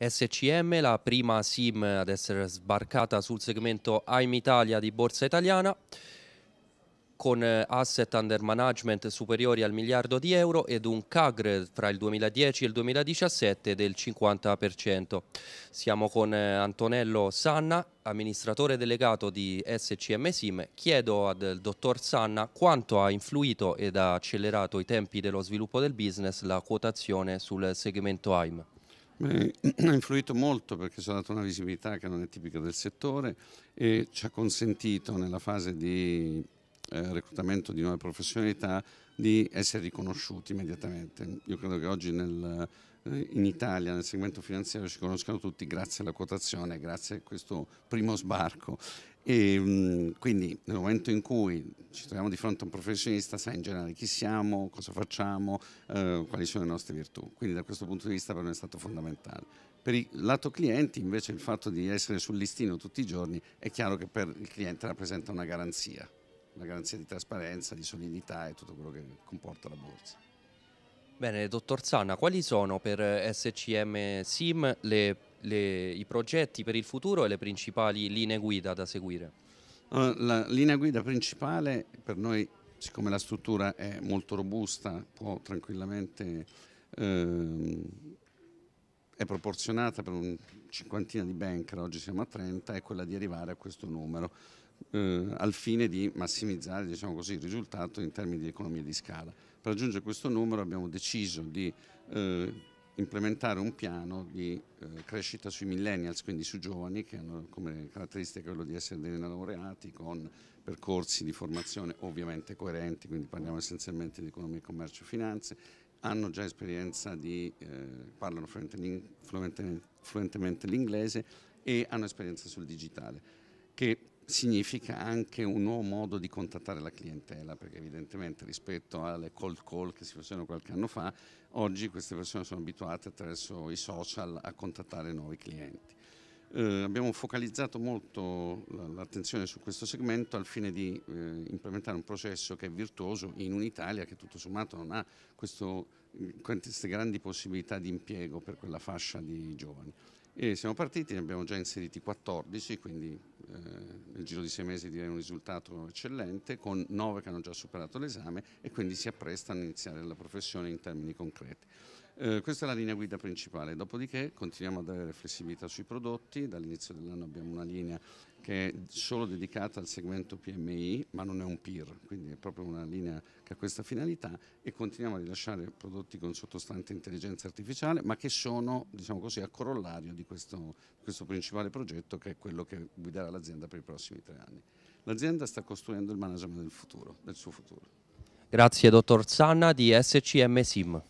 SCM, la prima SIM ad essere sbarcata sul segmento AIM Italia di Borsa Italiana con eh, asset under management superiori al miliardo di euro ed un CAGR fra il 2010 e il 2017 del 50%. Siamo con eh, Antonello Sanna, amministratore delegato di SCM Sim. Chiedo al eh, dottor Sanna quanto ha influito ed ha accelerato i tempi dello sviluppo del business la quotazione sul segmento AIM. ha influito molto perché ci ha dato una visibilità che non è tipica del settore e ci ha consentito nella fase di eh, reclutamento di nuove professionalità, di essere riconosciuti immediatamente. Io credo che oggi nel, eh, in Italia nel segmento finanziario ci conoscano tutti grazie alla quotazione, grazie a questo primo sbarco. E, mm, quindi nel momento in cui ci troviamo di fronte a un professionista sa in generale chi siamo, cosa facciamo, eh, quali sono le nostre virtù. Quindi da questo punto di vista per noi è stato fondamentale. Per il lato clienti invece il fatto di essere sul listino tutti i giorni è chiaro che per il cliente rappresenta una garanzia la garanzia di trasparenza, di solidità e tutto quello che comporta la borsa. Bene, dottor Sanna, quali sono per eh, SCM SIM le, le, i progetti per il futuro e le principali linee guida da seguire? La linea guida principale per noi, siccome la struttura è molto robusta, può tranquillamente ehm, è proporzionata per un cinquantina di banker, oggi siamo a 30, è quella di arrivare a questo numero eh, al fine di massimizzare diciamo così, il risultato in termini di economia di scala. Per raggiungere questo numero abbiamo deciso di eh, implementare un piano di eh, crescita sui millennials, quindi su giovani che hanno come caratteristica quello di essere dei laureati con percorsi di formazione ovviamente coerenti, quindi parliamo essenzialmente di economia, commercio e finanze, hanno già esperienza di, eh, parlano fluentemente, l'inglese e hanno esperienza sul digitale, che significa anche un nuovo modo di contattare la clientela, perché evidentemente rispetto alle cold call che si facevano qualche anno fa, oggi queste persone sono abituate attraverso i social a contattare nuovi clienti. Eh, abbiamo focalizzato molto l'attenzione su questo segmento al fine di eh, implementare un processo che è virtuoso in un'Italia che tutto sommato non ha questo, queste grandi possibilità di impiego per quella fascia di giovani. E siamo partiti, ne abbiamo già inseriti 14, quindi eh, nel giro di sei mesi direi un risultato eccellente, con 9 che hanno già superato l'esame e quindi si apprestano a iniziare la professione in termini concreti. Eh, questa è la linea guida principale, dopodiché continuiamo ad avere flessibilità sui prodotti, dall'inizio dell'anno abbiamo una linea che è solo dedicata al segmento PMI, ma non è un peer, quindi è proprio una linea che ha questa finalità e continuiamo a rilasciare prodotti con sottostante intelligenza artificiale, ma che sono, diciamo così, a corollario di questo, questo principale progetto che è quello che guiderà l'azienda per i prossimi tre anni. L'azienda sta costruendo il management del futuro, del suo futuro. Grazie dottor Zanna di SCM Sim.